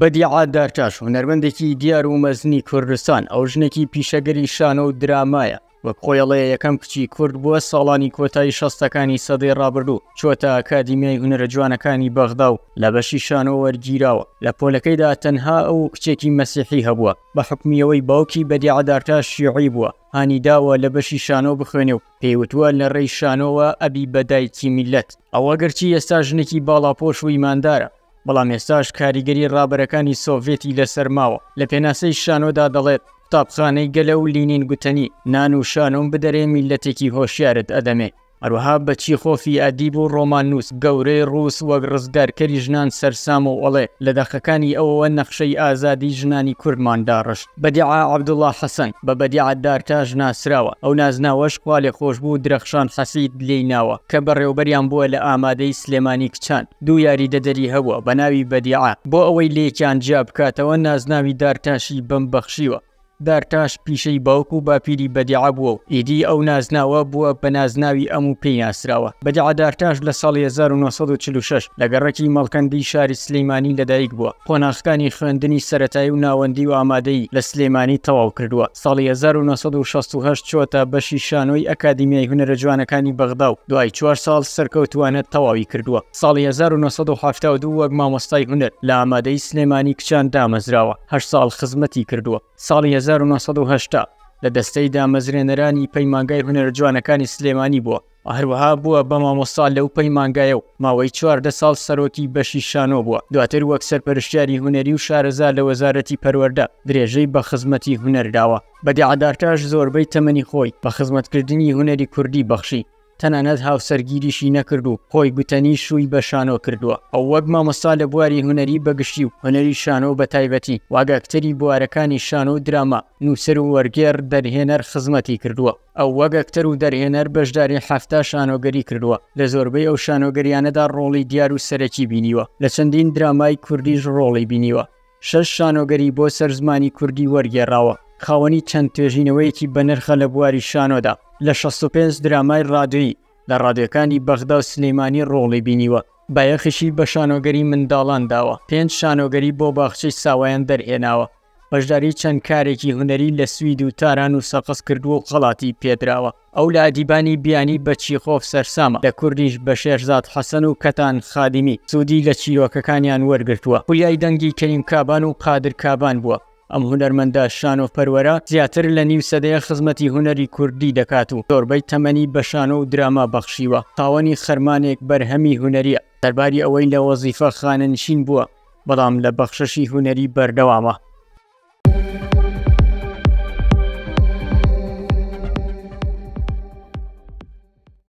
بەدیعاددار چاش هوەرمەندێکی دیار و مەزنی کوردستان ئەو ژنێکی پیشەگەری شانە و درامایە وەک خۆیڵەیە یەکەم کچی کورد بووە ساڵانی کۆتایی شەستەکانی سەدەی ڕابردوو چۆتە ئەکادیمیای هوەرە جوانەکانی بەغدا و لە بەشی شانەوە وەرگیراوە لە پۆلەکەیدا تەنها ئەو کچێکی مەسیحی هەبووە بە حکمیەوەی باوکی بەدیعادارتا شیعی بووە هانیداوە لە بەشی شانۆ بخوێنێ و پێیوتوە لە ڕێی شانەوە ئەبی بەدایکی میلەت ئەوە گەرچی ئێستا ژنێکی باڵاپۆش و ئیماندارە بەڵام ئێستاش کاریگەری ڕابەرەکانی سۆڤێتی لەسەرماوە لە پێناسەی شانۆدا دەڵێت تاپخانەی گەلە و لینین گوتنی نان و شانۆم بدەرێ میلەتێکی هۆشیارت ئەدەمێ هەروەها بەچی خۆفی ئەدیب و ڕۆمان نووس گەورەی ڕوس وەک ڕزگارکەری ژنان سەرسام و ئەڵێ لە دەخەکانی ئەوەوە نەخشەی ئازادی ژنانی کوردماندا ڕش بەدیعا عبدوڵله حەسەن بە بەدیعاددارتاژ ناسراوە ئەو نازناوەش قالێ خۆش بوو درەخشان حەسید لێی ناوە کە بە ڕێوبەریان بووە لە ئامادەی سلێمانی کچان دوو یاری دەدەری هەبووە بە ناوی بەدیعا بۆ ئەوەی لێکیان جیا بکاتەوە نازناوی دارتاشی بمبەخشیوە دارتاش پیشەی باوک و باپیری بەدیعا بووە و ئیدی ئەو نازناوە بووە بە نازناوی ئەم و پێیاسراوە بەدیعادارتاش لە ساڵ 1946 لە گەڕەکی مەڵکەندی شاری سلەیمانی لەدایک بووە خۆناخەکانی خوێندنی سەتایی و ناوەندی و ئامادەی لە سلێمانی تەواو کردووە ساڵی 1968 چۆتە بەشی شانۆی ئەکادمیای هوەرە جوانەکانی بەغدا و دوای چوار ساڵ سەرکەوتوانە تەواوی کردووە ساڵی 1972 وەک مامۆستای هوەر لە ئامادەی سلێمانی کچان دامەزراوە هەر ساڵ خزمەتی کردووە ساڵی 1970 لە دەستەی دامەزرێنەرانی پەیمانگای هوەر جوانەکانی سلێمانی بووە هەروەها بووە بە مامۆسال لەو پەیمانگایە و ماوەی چواردە ساڵ سەرۆکی بەشی شانۆ بووە دواتر وەک سەرپەرشتیاری هوەری و شارەزا لە وەزارەتی پەروەەردە درێژەی بە خزمەتی هوەرداوە بەدیعادارتاش زۆربەی تەمەنی خۆی بە خزمەتکردنی هوەری کوردی بەخشی تەنانەت هاوسەرگیریشی نەکرد و خۆی گوتەنی شووی بە شانۆ کردووە ئەو وەک مامۆستا لە بواری هوەری بەگشتی و هەنەری شانۆ بە تایبەتی واگەکتەری بوارەکانی شانۆ و دراما نووسەر و وەرگێر دەرهێنەر خزمەتی کردووە ئەو وەگەکتەر و دەرهێنەر بەشداری هەفتا شانۆگەری کردووە لە زۆربەی ئەو شانۆگەریانەدا ڕۆڵی دیار و سەرەکی بینیوە لە چەندین درامای کوردیش ڕۆڵی بینیوە شەش شانۆگەری بۆ سەر زمانی کوردی وەرگێڕاوە خاوەنی چەند توێژینەوەیەکی بەنرخە لە بواری شانۆدا لە 65 درامای ڕادوی لە ڕادیەکانی بەغدا و سلەیمانی ڕۆڵی بینیوە بەیەخشی بە شانۆگەری منداڵان داوە پێنج شانۆگەری بۆ باخچەی ساوایان دەرهێناوە بەشداری چەند کارێکی هوەری لە سوید و تاران و سەقس کردو و خەڵاتی پێدراوە ئەو لە ئەدیبانی بیانی بە چیخۆف سەررسامە لە کوردیش بە شێرزاد حەسەن و کەتان خادیمی سوودی لە چیرۆکەکانیان وەرگرتووە خولیای دەنگی کەریم کابان و قادر کابان بووە ئەم هوەرمەندە شان و پەروەرە زیاتر لە نیم سەدەیە خزمەتی هوەری کوردی دەکات و تۆربەی تەمەنی بەشانە و دراما بەخشیوە تاوەنی خەرمانێک بەرهەمی هوەریە دەرباری ئەوەی لە وەزیفە خانەنشین بووە بەڵام لە بەخشەشی هوەری بەردەوامە